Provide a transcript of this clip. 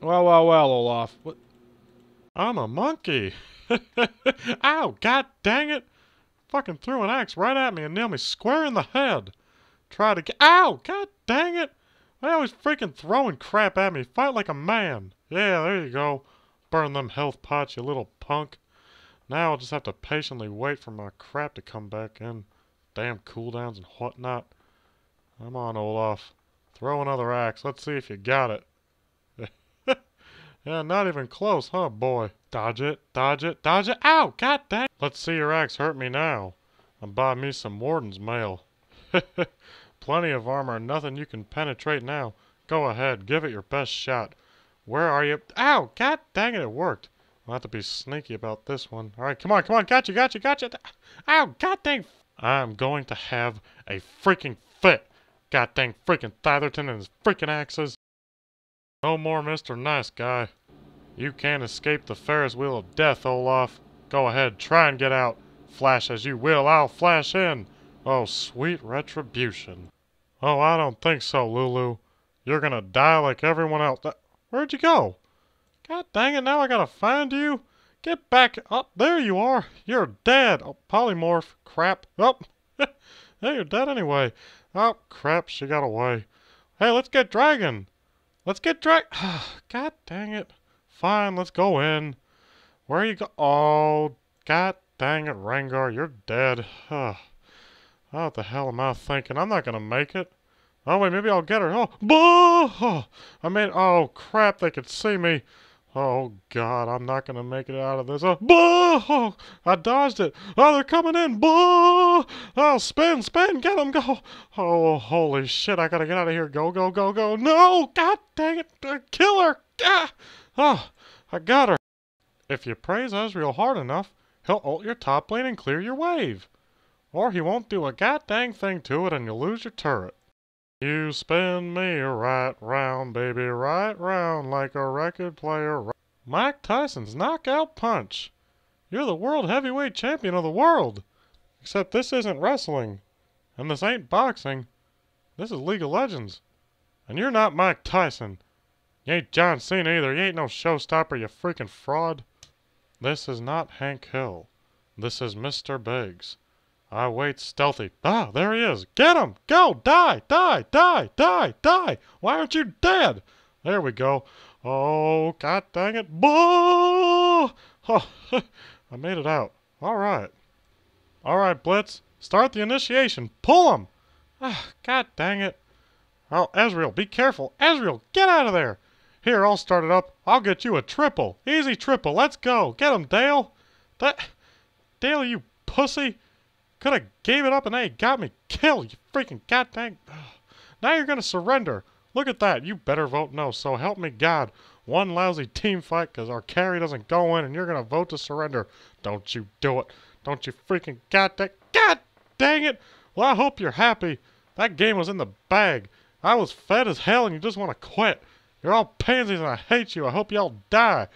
Well, well, well, Olaf. What? I'm a monkey. Ow, god dang it. Fucking threw an axe right at me and nailed me square in the head. Try to get. Ow, god dang it. They always freaking throwing crap at me. Fight like a man. Yeah, there you go. Burn them health pots, you little punk. Now I'll just have to patiently wait for my crap to come back in. Damn cooldowns and whatnot. Come on, Olaf. Throw another axe. Let's see if you got it. Yeah, not even close, huh, boy? Dodge it, dodge it, dodge it. Ow, god dang. Let's see your axe hurt me now. And buy me some warden's mail. Plenty of armor, nothing you can penetrate now. Go ahead, give it your best shot. Where are you? Ow, god dang it, it worked. I'll have to be sneaky about this one. All right, come on, come on, gotcha, gotcha, gotcha. Ow, god dang. I'm going to have a freaking fit. God dang freaking Thitherton and his freaking axes. No more Mr. Nice Guy. You can't escape the Ferris wheel of death, Olaf. Go ahead, try and get out. Flash as you will, I'll flash in. Oh, sweet retribution. Oh, I don't think so, Lulu. You're gonna die like everyone else. Where'd you go? God dang it, now I gotta find you. Get back up. Oh, there you are. You're dead. Oh, polymorph. Crap. Oh, hey, you're dead anyway. Oh, crap, she got away. Hey, let's get Dragon. Let's get drag. God dang it. Fine, let's go in. Where you go? Oh, god dang it, Rengar, you're dead. Oh, what the hell am I thinking? I'm not gonna make it. Oh, wait, maybe I'll get her. Oh, boo! I mean, oh, crap, they could see me. Oh God, I'm not gonna make it out of this. Oh, boo! I dodged it. Oh, they're coming in. Boo! Oh, spin, spin, get them, go. Oh, holy shit! I gotta get out of here. Go, go, go, go. No! God dang it! Kill her! Ah! Oh, I got her. If you praise Ezreal hard enough, he'll ult your top lane and clear your wave. Or he won't do a god dang thing to it, and you'll lose your turret. You spin me right round, baby, right round like a record player. Mike Tyson's knockout punch. You're the world heavyweight champion of the world. Except this isn't wrestling. And this ain't boxing. This is League of Legends. And you're not Mike Tyson. You ain't John Cena either. You ain't no showstopper, you freaking fraud. This is not Hank Hill. This is Mr. Biggs. I wait stealthy. Ah, there he is. Get him! Go! Die! Die! Die! Die! Die! Why aren't you dead? There we go. Oh, god dang it. Oh, I made it out. All right. All right, Blitz. Start the initiation. Pull him! Oh, ah, god dang it. Oh, Ezreal, be careful. Ezreal, get out of there. Here, I'll start it up. I'll get you a triple. Easy triple. Let's go. Get him, Dale. That... Dale, you pussy. Could have gave it up and they got me killed, you freaking God dang. Now you're gonna surrender. Look at that. You better vote no. So help me God. One lousy team fight because our carry doesn't go in and you're going to vote to surrender. Don't you do it. Don't you freaking that? God dang it. Well, I hope you're happy. That game was in the bag. I was fed as hell and you just want to quit. You're all pansies and I hate you. I hope y'all die.